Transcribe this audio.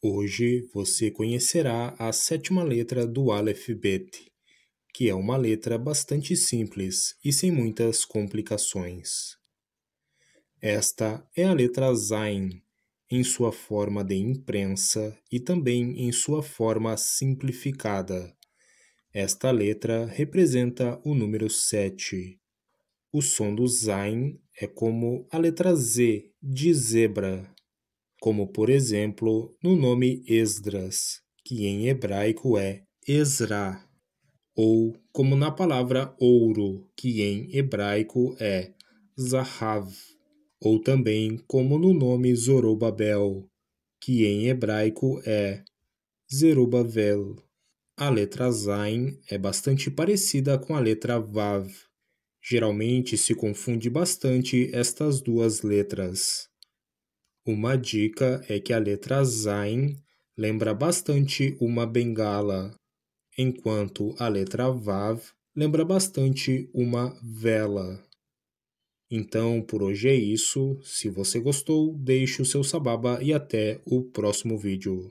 Hoje você conhecerá a sétima letra do Aleph Bet, que é uma letra bastante simples e sem muitas complicações. Esta é a letra Zain, em sua forma de imprensa e também em sua forma simplificada. Esta letra representa o número 7. O som do Zain é como a letra Z de zebra como por exemplo no nome Esdras, que em hebraico é Ezra, ou como na palavra ouro, que em hebraico é Zahav, ou também como no nome Zorobabel, que em hebraico é Zerubavel. A letra Zain é bastante parecida com a letra Vav. Geralmente se confunde bastante estas duas letras. Uma dica é que a letra Zain lembra bastante uma bengala, enquanto a letra Vav lembra bastante uma vela. Então, por hoje é isso. Se você gostou, deixe o seu sababa e até o próximo vídeo.